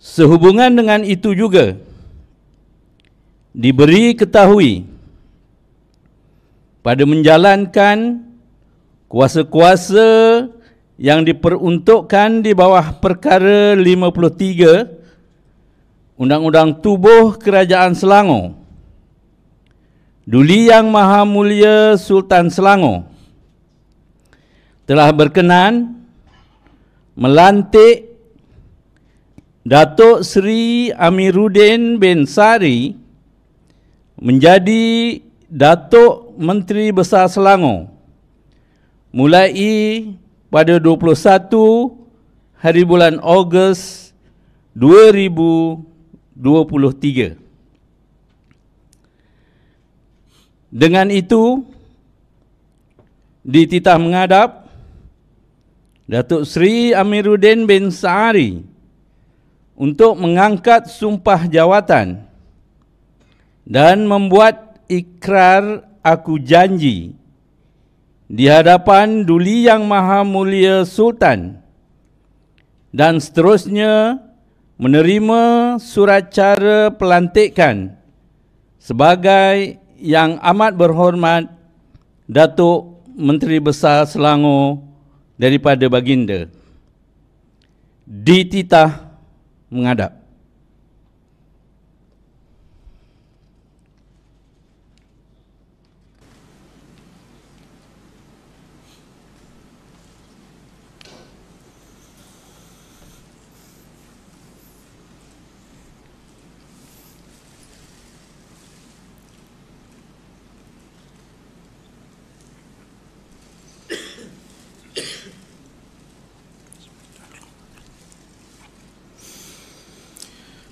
Sehubungan dengan itu juga diberi ketahui pada menjalankan kuasa-kuasa yang diperuntukkan di bawah perkara 53 Undang-Undang Tubuh Kerajaan Selangor Duli Yang Maha Mulia Sultan Selangor telah berkenan melantik Datuk Seri Amiruddin bin Sari menjadi Datuk Menteri Besar Selangor mulai pada 21 hari bulan Ogos 2023. Dengan itu, dititah mengadap Datuk Seri Amiruddin bin Sari untuk mengangkat sumpah jawatan dan membuat ikrar aku janji di hadapan Duli Yang Maha Mulia Sultan dan seterusnya menerima surat cara pelantikan sebagai yang amat berhormat Datuk Menteri Besar Selangor daripada Baginda. Dititah Baginda mengadap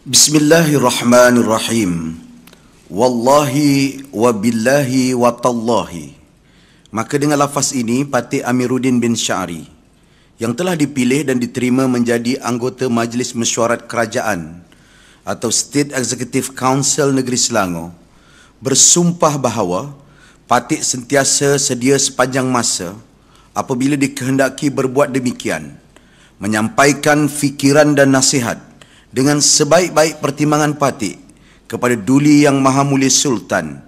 بسم Wallahi, الرحمن الرحيم والله وبالله maka dengan lafaz ini Patik Amiruddin bin Syari yang telah dipilih dan diterima menjadi anggota Majlis Mesyuarat Kerajaan atau State Executive Council Negeri Selangor bersumpah bahawa Patik sentiasa sedia sepanjang masa apabila dikehendaki berbuat demikian menyampaikan fikiran dan nasihat dengan sebaik-baik pertimbangan patik kepada duli yang maha mulia Sultan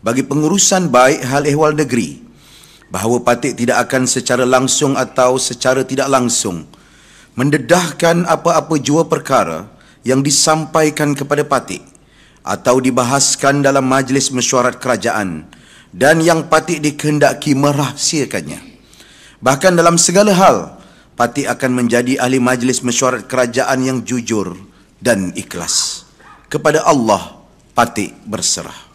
bagi pengurusan baik hal ehwal negeri bahawa patik tidak akan secara langsung atau secara tidak langsung mendedahkan apa-apa jua perkara yang disampaikan kepada patik atau dibahaskan dalam majlis mesyuarat kerajaan dan yang patik dikehendaki merahsiakannya bahkan dalam segala hal Pati akan menjadi ahli majlis mesyuarat kerajaan yang jujur dan ikhlas. Kepada Allah, Pati berserah.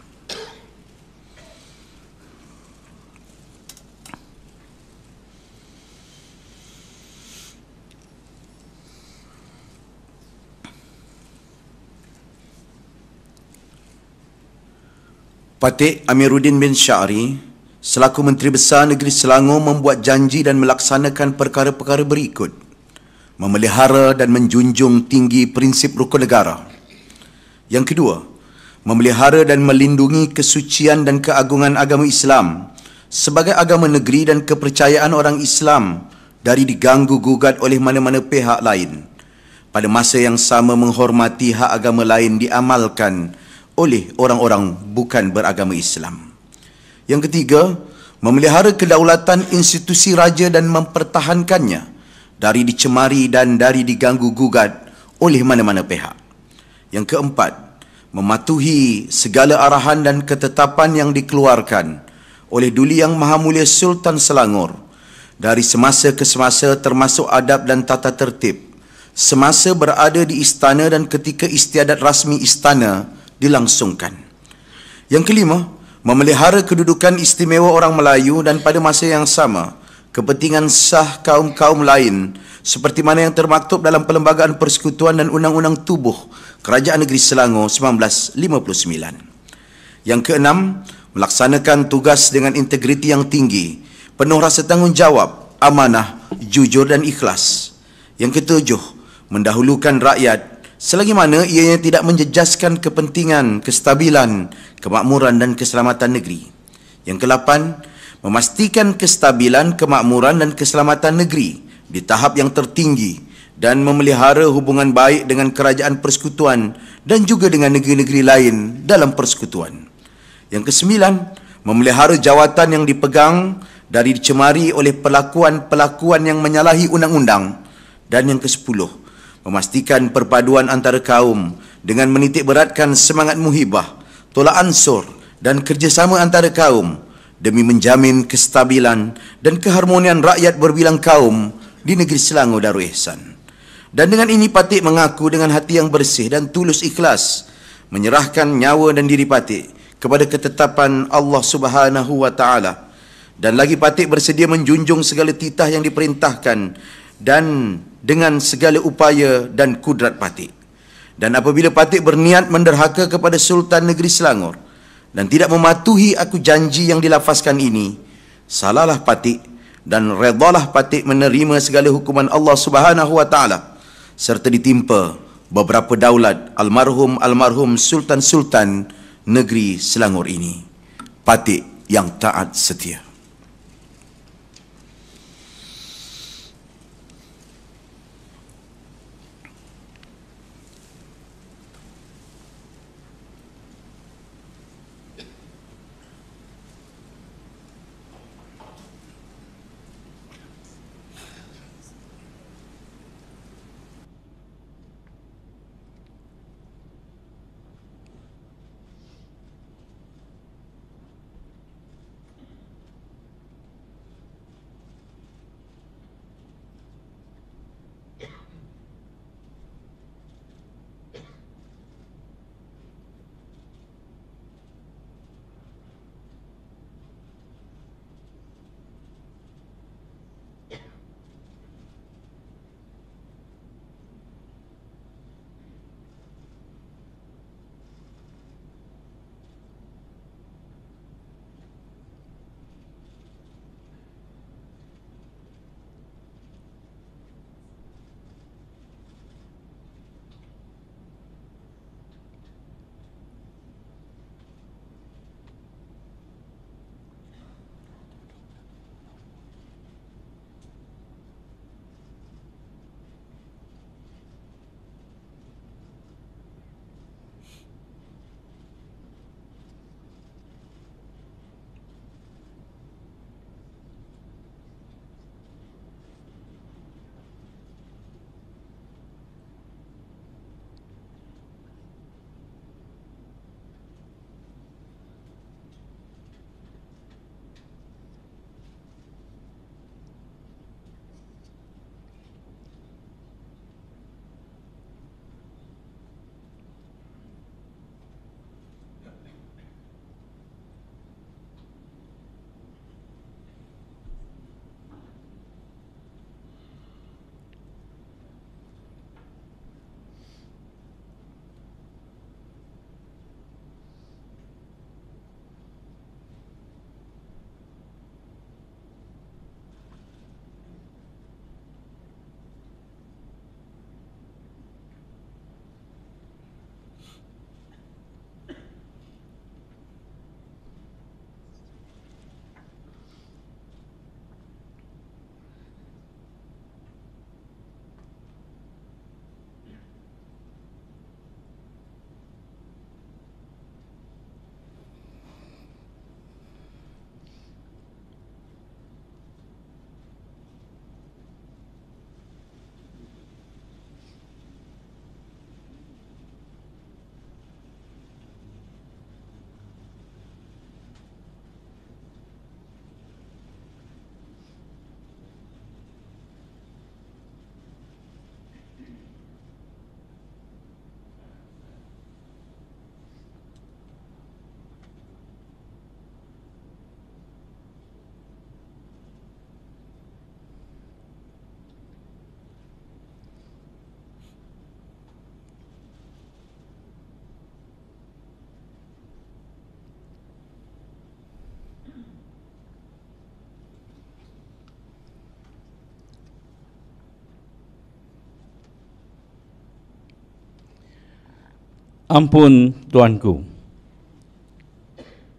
Patik Amiruddin bin Syari selaku Menteri Besar Negeri Selangor membuat janji dan melaksanakan perkara-perkara berikut memelihara dan menjunjung tinggi prinsip rukun negara yang kedua memelihara dan melindungi kesucian dan keagungan agama Islam sebagai agama negeri dan kepercayaan orang Islam dari diganggu-gugat oleh mana-mana pihak lain pada masa yang sama menghormati hak agama lain diamalkan oleh orang-orang bukan beragama Islam. Yang ketiga, memelihara kedaulatan institusi raja dan mempertahankannya dari dicemari dan dari diganggu-gugat oleh mana-mana pihak. Yang keempat, mematuhi segala arahan dan ketetapan yang dikeluarkan oleh Duli Yang Maha Mulia Sultan Selangor dari semasa ke semasa termasuk adab dan tata tertib semasa berada di istana dan ketika istiadat rasmi istana dilangsungkan. Yang kelima, memelihara kedudukan istimewa orang Melayu dan pada masa yang sama kepentingan sah kaum-kaum lain seperti mana yang termaktub dalam Perlembagaan Persekutuan dan Undang-Undang Tubuh Kerajaan Negeri Selangor 1959. Yang keenam, melaksanakan tugas dengan integriti yang tinggi, penuh rasa tanggungjawab, amanah, jujur dan ikhlas. Yang ketujuh, mendahulukan rakyat selagi mana ianya tidak menjejaskan kepentingan, kestabilan, kemakmuran dan keselamatan negeri. Yang kelapan, memastikan kestabilan, kemakmuran dan keselamatan negeri di tahap yang tertinggi dan memelihara hubungan baik dengan kerajaan persekutuan dan juga dengan negeri-negeri lain dalam persekutuan. Yang kesembilan, memelihara jawatan yang dipegang dari dicemari oleh pelakuan-pelakuan yang menyalahi undang-undang. Dan yang kesepuluh, memastikan perpaduan antara kaum dengan menitik beratkan semangat muhibah, tolak ansur dan kerjasama antara kaum demi menjamin kestabilan dan keharmonian rakyat berbilang kaum di negeri Selangor Darul Ihsan. Dan dengan ini Patik mengaku dengan hati yang bersih dan tulus ikhlas menyerahkan nyawa dan diri Patik kepada ketetapan Allah Subhanahu wa taala. Dan lagi Patik bersedia menjunjung segala titah yang diperintahkan dan dengan segala upaya dan kudrat patik. Dan apabila patik berniat menderhaka kepada Sultan Negeri Selangor dan tidak mematuhi aku janji yang dilafazkan ini, salahlah patik dan redalah patik menerima segala hukuman Allah Subhanahu wa taala serta ditimpa beberapa daulat almarhum almarhum sultan-sultan negeri Selangor ini patik yang taat setia Ampun tuanku.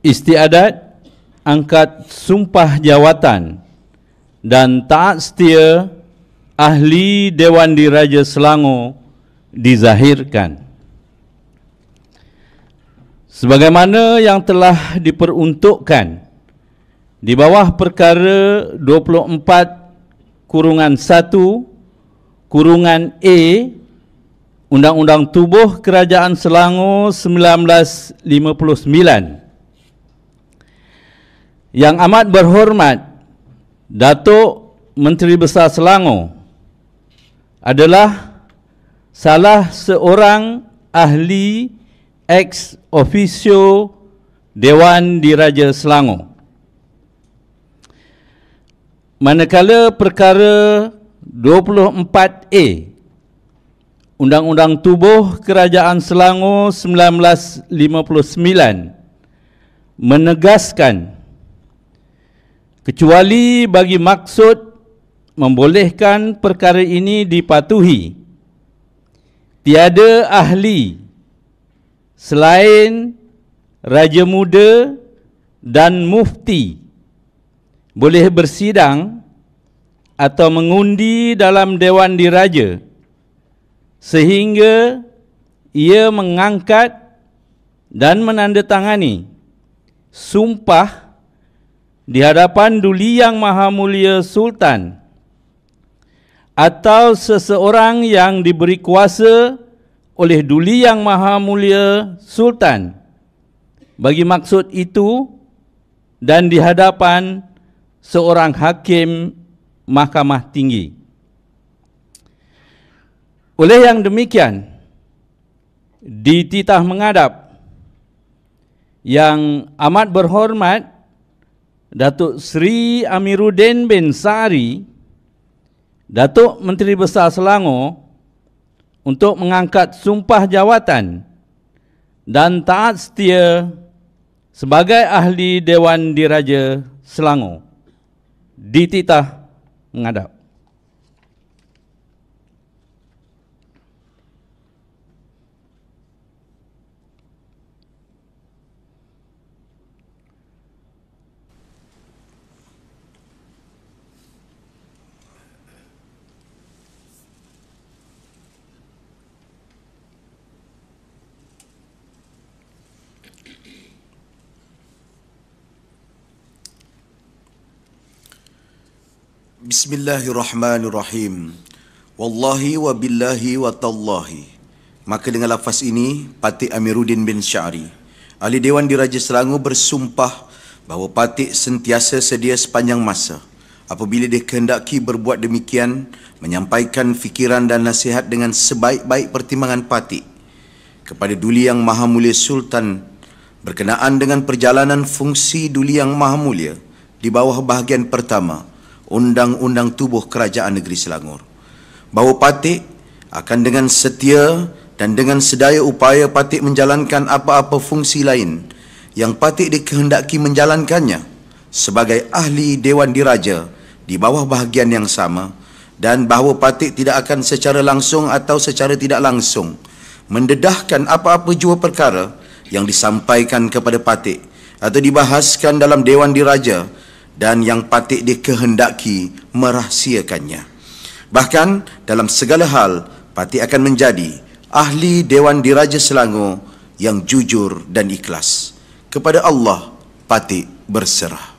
Istiadat angkat sumpah jawatan dan taat setia ahli Dewan Diraja Selangor dizahirkan. Sebagaimana yang telah diperuntukkan di bawah perkara 24 kurungan 1 kurungan A Undang-Undang Tubuh Kerajaan Selangor 1959. Yang amat berhormat Datuk Menteri Besar Selangor adalah salah seorang ahli ex officio Dewan Diraja Selangor. Manakala perkara 24A Undang-Undang Tubuh Kerajaan Selangor 1959 menegaskan kecuali bagi maksud membolehkan perkara ini dipatuhi tiada ahli selain raja muda dan mufti boleh bersidang atau mengundi dalam dewan diraja. raja sehingga ia mengangkat dan menandatangani sumpah di hadapan Duli Yang Maha Mulia Sultan atau seseorang yang diberi kuasa oleh Duli Yang Maha Mulia Sultan bagi maksud itu dan di hadapan seorang hakim mahkamah tinggi. Oleh yang demikian dititah mengadap yang amat berhormat Datuk Sri Amiruddin bin Sari Datuk Menteri Besar Selangor untuk mengangkat sumpah jawatan dan taat setia sebagai ahli Dewan Diraja Selangor dititah mengadap Bismillahirrahmanirrahim Wallahi wa billahi wa tallahi Maka dengan lafaz ini Patik Amiruddin bin Syari Ahli Dewan di Raja Selangor bersumpah Bahawa Patik sentiasa sedia sepanjang masa Apabila dia kehendaki berbuat demikian Menyampaikan fikiran dan nasihat dengan sebaik-baik pertimbangan Patik Kepada Duli Yang Maha Mulia Sultan berkenaan dengan perjalanan fungsi Duli Yang Maha Mulia di bawah bahagian pertama Undang-Undang Tubuh Kerajaan Negeri Selangor. Bahawa Patik akan dengan setia dan dengan sedaya upaya Patik menjalankan apa-apa fungsi lain yang Patik dikehendaki menjalankannya sebagai ahli Dewan Diraja di bawah bahagian yang sama dan bahawa Patik tidak akan secara langsung atau secara tidak langsung mendedahkan apa-apa jua perkara yang disampaikan kepada patik atau dibahaskan dalam Dewan Diraja dan yang patik dikehendaki merahsiakannya. Bahkan dalam segala hal, patik akan menjadi ahli Dewan Diraja Selangor yang jujur dan ikhlas. Kepada Allah, patik berserah.